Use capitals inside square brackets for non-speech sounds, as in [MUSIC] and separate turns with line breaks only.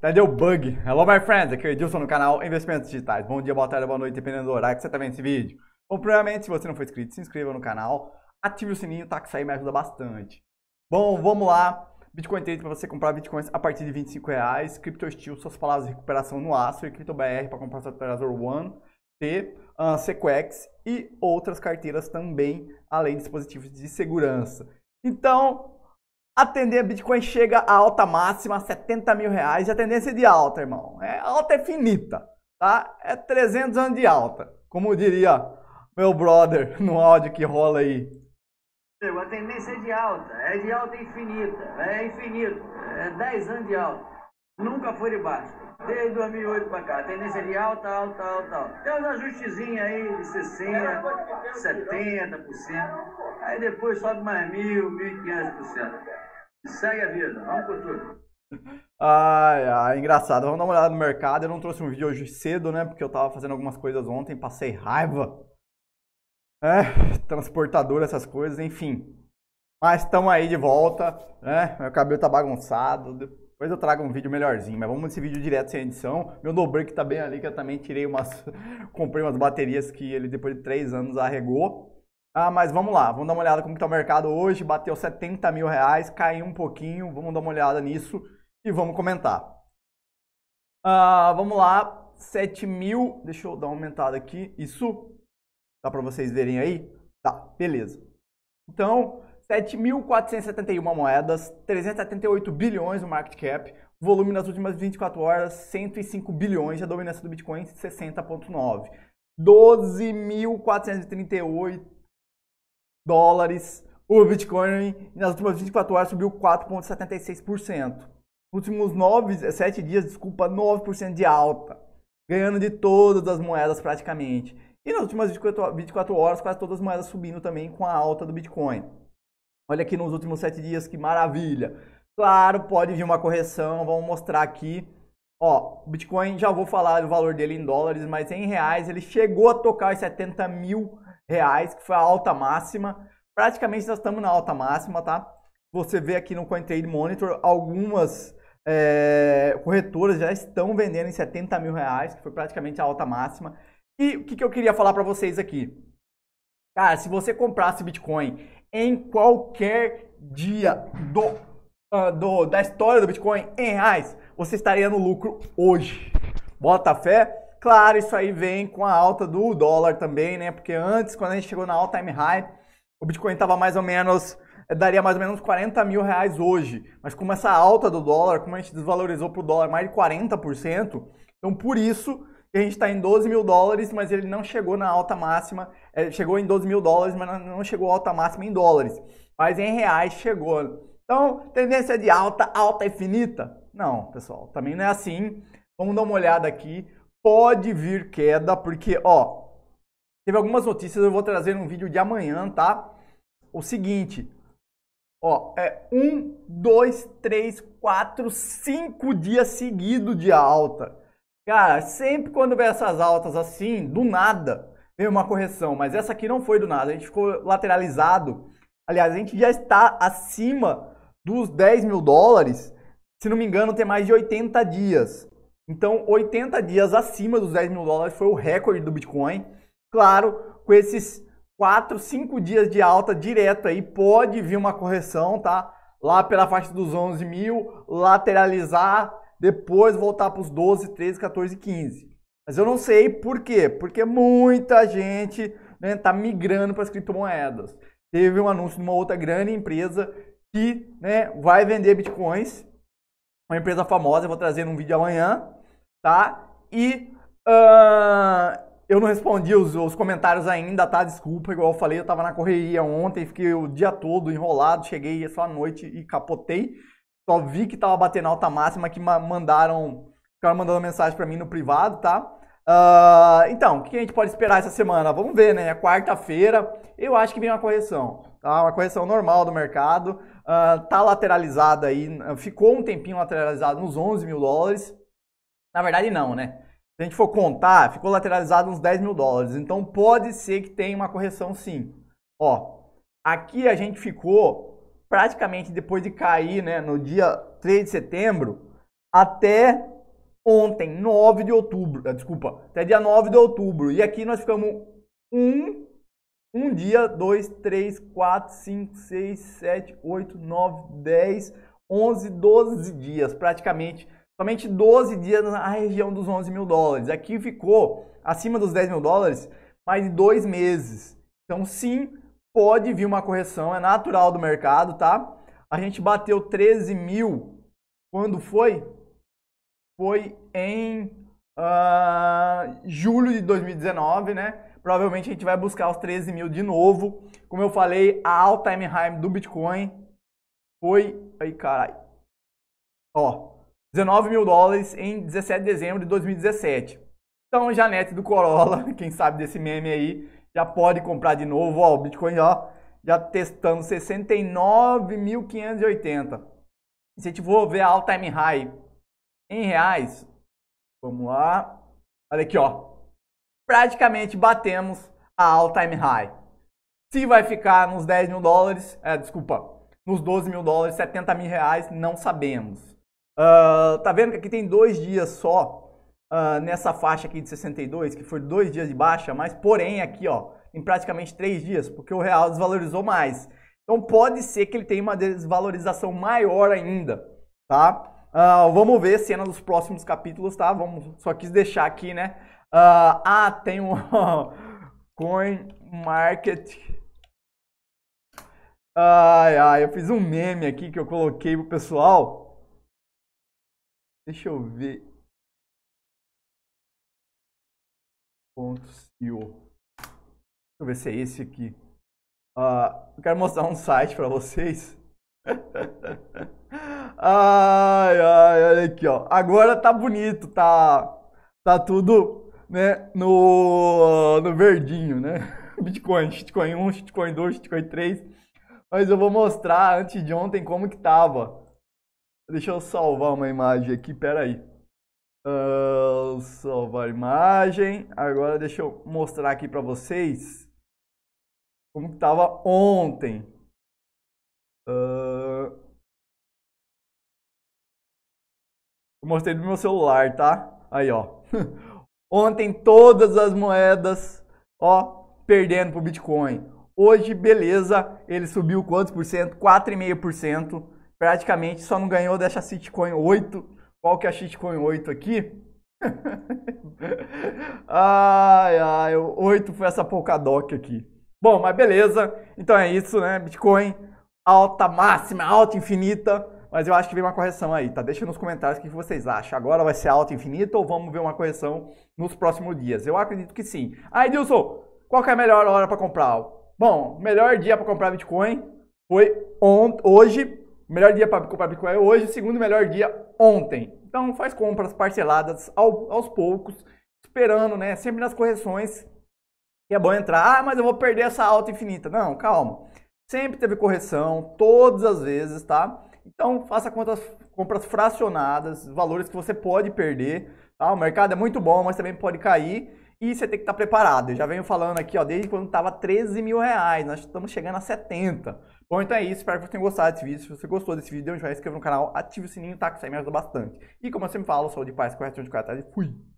Tá deu bug. Hello, my friends. Aqui é o Edilson no canal Investimentos Digitais. Bom dia, boa tarde, boa noite, dependendo do horário que você tá vendo esse vídeo. Bom, primeiramente, se você não for inscrito, se inscreva no canal, ative o sininho, tá? Que isso aí me ajuda bastante. Bom, vamos lá. Bitcoin Trade para você comprar bitcoins a partir de 25 reais. Crypto Steel, suas palavras de recuperação no aço. E Crypto BR para comprar seu operador One, T, uh, ah, Sequex e outras carteiras também, além de dispositivos de segurança. Então, a tendência Bitcoin chega à alta máxima, 70 mil reais, e a tendência é de alta, irmão. É, alta é finita, tá? É 300 anos de alta, como diria meu brother no áudio que rola aí. A tendência é de alta, é de alta infinita, é infinito, é 10 anos de alta. Nunca foi de baixo, desde 2008 para cá. A tendência é de alta, alta, alta, alta. Tem uns ajustezinhos aí de 60%, 70%, aí depois sobe mais mil, 1.500%. Segue a vida, vamos por tudo. Ai, ai, engraçado. Vamos dar uma olhada no mercado. Eu não trouxe um vídeo hoje cedo, né? Porque eu tava fazendo algumas coisas ontem, passei raiva. É, transportador, essas coisas, enfim. Mas estamos aí de volta, né? Meu cabelo tá bagunçado. Depois eu trago um vídeo melhorzinho, mas vamos nesse vídeo direto sem edição. Meu dobre que tá bem ali, que eu também tirei umas. [LAUGHS] comprei umas baterias que ele depois de três anos arregou. Ah, mas vamos lá, vamos dar uma olhada como está o mercado hoje. Bateu 70 mil reais, caiu um pouquinho. Vamos dar uma olhada nisso e vamos comentar. Ah, vamos lá, 7 mil. Deixa eu dar uma aumentada aqui. Isso dá para vocês verem aí? Tá, beleza. Então, 7.471 moedas, 378 bilhões no market cap, volume nas últimas 24 horas, 105 bilhões, a dominância do Bitcoin 60.9. 12.438 dólares. O Bitcoin nas últimas 24 horas subiu 4,76%. Nos últimos 9, 7 dias, desculpa, 9% de alta. Ganhando de todas as moedas praticamente. E nas últimas 24 horas, quase todas as moedas subindo também com a alta do Bitcoin. Olha aqui nos últimos 7 dias, que maravilha. Claro, pode vir uma correção, vamos mostrar aqui. Ó, Bitcoin, já vou falar o valor dele em dólares, mas em reais ele chegou a tocar os 70 mil reais, que foi a alta máxima. Praticamente nós estamos na alta máxima, tá? Você vê aqui no CoinTrade Monitor, algumas é, corretoras já estão vendendo em 70 mil reais, que foi praticamente a alta máxima. E o que, que eu queria falar para vocês aqui? Cara, se você comprasse Bitcoin em qualquer dia do, uh, do, da história do Bitcoin em reais, você estaria no lucro hoje. Bota fé, Claro, isso aí vem com a alta do dólar também, né? Porque antes, quando a gente chegou na all time high, o Bitcoin estava mais ou menos eh, daria mais ou menos 40 mil reais hoje. Mas como essa alta do dólar, como a gente desvalorizou para o dólar mais de 40%, então por isso a gente está em 12 mil dólares, mas ele não chegou na alta máxima, eh, chegou em 12 mil dólares, mas não chegou à alta máxima em dólares. Mas em reais chegou. Então, tendência de alta, alta infinita? Não, pessoal, também não é assim. Vamos dar uma olhada aqui pode vir queda, porque, ó, teve algumas notícias, eu vou trazer um vídeo de amanhã, tá? O seguinte, ó, é um, dois, três, quatro, cinco dias seguidos de alta. Cara, sempre quando vem essas altas assim, do nada, vem uma correção, mas essa aqui não foi do nada, a gente ficou lateralizado. Aliás, a gente já está acima dos 10 mil dólares, se não me engano, tem mais de 80 dias. Então, 80 dias acima dos 10 mil dólares foi o recorde do Bitcoin. Claro, com esses 4, 5 dias de alta direto aí, pode vir uma correção, tá? Lá pela faixa dos 11 mil, lateralizar, depois voltar para os 12, 13, 14, 15. Mas eu não sei por quê, porque muita gente está né, tá migrando para as criptomoedas. Teve um anúncio de uma outra grande empresa que né, vai vender bitcoins, uma empresa famosa, eu vou trazer num vídeo amanhã, tá? E uh, eu não respondi os, os, comentários ainda, tá? Desculpa, igual eu falei, eu tava na correria ontem, fiquei o dia todo enrolado, cheguei só à noite e capotei. Só vi que tava batendo alta máxima, que mandaram, ficaram mandando mensagem para mim no privado, tá? Uh, então, o que a gente pode esperar essa semana? Vamos ver, né? É quarta-feira, eu acho que vem uma correção, tá? Uma correção normal do mercado, uh, tá lateralizado aí, ficou um tempinho lateralizado nos 11 mil dólares, na verdade, não, né? Se a gente for contar, ficou lateralizado uns 10 mil dólares. Então pode ser que tenha uma correção sim. Ó, aqui a gente ficou praticamente depois de cair, né, no dia 3 de setembro, até ontem, 9 de outubro. Ah, desculpa, até dia 9 de outubro. E aqui nós ficamos um, um dia, dois, três, quatro, cinco, seis, sete, oito, nove, dez, onze, doze dias praticamente somente 12 dias na região dos 11 mil dólares. Aqui ficou acima dos 10 mil dólares mais de dois meses. Então, sim, pode vir uma correção, é natural do mercado, tá? A gente bateu 13 mil quando foi? Foi em uh, julho de 2019, né? Provavelmente a gente vai buscar os 13 mil de novo. Como eu falei, a all-time high do Bitcoin foi. Aí, caralho. Ó, 19 mil dólares em 17 de dezembro de 2017. Então, Janete do Corolla, [LAUGHS] quem sabe desse meme aí, já pode comprar de novo. Ó, o Bitcoin ó, já testando 69.580. Se a gente for ver a all time high em reais, vamos lá. Olha aqui, ó. Praticamente batemos a all time high. Se vai ficar nos 10 mil dólares, é, desculpa, nos 12 mil dólares, 70 mil reais, não sabemos. Uh, tá vendo que aqui tem dois dias só uh, nessa faixa aqui de 62, que foi dois dias de baixa, mas porém aqui, ó, em praticamente três dias, porque o real desvalorizou mais. Então pode ser que ele tenha uma desvalorização maior ainda, tá? Uh, vamos ver cena dos próximos capítulos, tá? Vamos, só quis deixar aqui, né? Uh, ah, tem um [LAUGHS] Coin Market. Ai, ai, eu fiz um meme aqui que eu coloquei pro pessoal. Deixa eu ver. .co. Deixa eu ver se é esse aqui. Uh, eu quero mostrar um site para vocês. [LAUGHS] ai, ai, olha aqui, ó. Agora tá bonito, tá tá tudo, né, no no verdinho, né? [LAUGHS] Bitcoin, Bitcoin 1, Bitcoin 2, Bitcoin 3. Mas eu vou mostrar antes de ontem como que tava. Deixa eu salvar uma imagem aqui, peraí. Uh, salvar imagem. Agora deixa eu mostrar aqui para vocês como estava ontem. Uh, eu mostrei do meu celular, tá? Aí, ó. [LAUGHS] Ontem todas as moedas, ó, perdendo pro Bitcoin. Hoje, beleza, ele subiu quantos por cento? 4,5% praticamente só não ganhou dessa shitcoin 8. Qual que é a shitcoin 8 aqui? [LAUGHS] ai, ai, 8 foi essa Polkadot aqui. Bom, mas beleza. Então é isso, né? Bitcoin alta máxima, alta infinita. Mas eu acho que vem uma correção aí, tá? Deixa nos comentários o que vocês acham. Agora vai ser alta infinita ou vamos ver uma correção nos próximos dias? Eu acredito que sim. Aí, Dilson, qual que é a melhor hora para comprar? Bom, melhor dia para comprar Bitcoin foi on hoje, o melhor dia para comprar Bitcoin é hoje, o segundo melhor dia ontem. Então faz compras parceladas ao, aos poucos, esperando, né? Sempre nas correções. E é bom entrar. Ah, mas eu vou perder essa alta infinita. Não, calma. Sempre teve correção, todas as vezes, tá? Então faça contas, compras fracionadas, valores que você pode perder. Tá? O mercado é muito bom, mas também pode cair. E você tem que estar tá preparado. Eu já venho falando aqui, ó, desde quando estava 13 mil reais, nós estamos chegando a 70. Bom, então é isso. Espero que vocês tenham gostado desse vídeo. Se você gostou desse vídeo, dê um joinha, se inscreva no canal, ative o sininho, tá? Que isso aí me ajuda bastante. E como eu sempre falo, saúde, paz, correção de qualidade. Fui!